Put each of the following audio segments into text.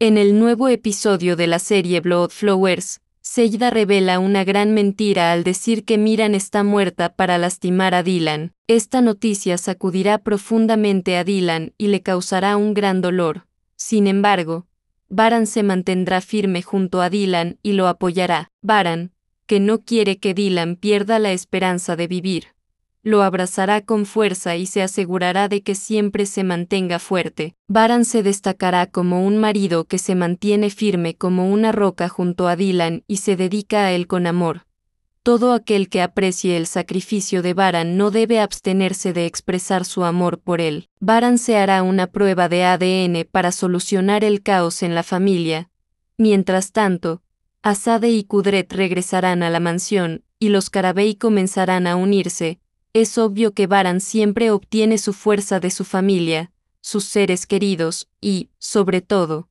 En el nuevo episodio de la serie Bloodflowers, Seida revela una gran mentira al decir que Miran está muerta para lastimar a Dylan. Esta noticia sacudirá profundamente a Dylan y le causará un gran dolor. Sin embargo, Baran se mantendrá firme junto a Dylan y lo apoyará. Baran, que no quiere que Dylan pierda la esperanza de vivir, lo abrazará con fuerza y se asegurará de que siempre se mantenga fuerte. Baran se destacará como un marido que se mantiene firme como una roca junto a Dylan y se dedica a él con amor. Todo aquel que aprecie el sacrificio de Baran no debe abstenerse de expresar su amor por él. Baran se hará una prueba de ADN para solucionar el caos en la familia. Mientras tanto, Asade y Kudret regresarán a la mansión, y los Carabey comenzarán a unirse, es obvio que Baran siempre obtiene su fuerza de su familia, sus seres queridos y, sobre todo,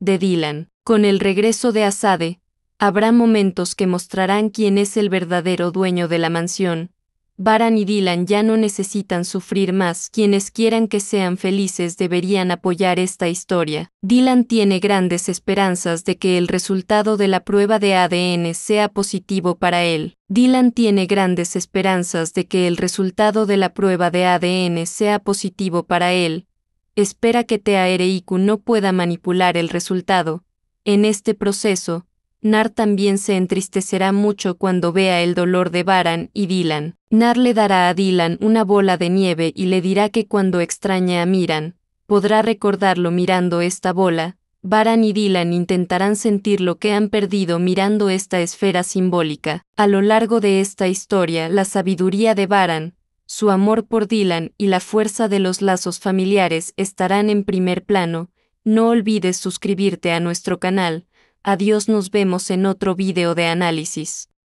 de Dylan. Con el regreso de Asade, habrá momentos que mostrarán quién es el verdadero dueño de la mansión, Baran y Dylan ya no necesitan sufrir más. Quienes quieran que sean felices deberían apoyar esta historia. Dylan tiene grandes esperanzas de que el resultado de la prueba de ADN sea positivo para él. Dylan tiene grandes esperanzas de que el resultado de la prueba de ADN sea positivo para él. Espera que TARIQ no pueda manipular el resultado. En este proceso, Nar también se entristecerá mucho cuando vea el dolor de Baran y Dylan. Nar le dará a Dylan una bola de nieve y le dirá que cuando extraña a Miran, podrá recordarlo mirando esta bola. Baran y Dylan intentarán sentir lo que han perdido mirando esta esfera simbólica. A lo largo de esta historia, la sabiduría de Baran, su amor por Dylan y la fuerza de los lazos familiares estarán en primer plano. No olvides suscribirte a nuestro canal Adiós, nos vemos en otro video de análisis.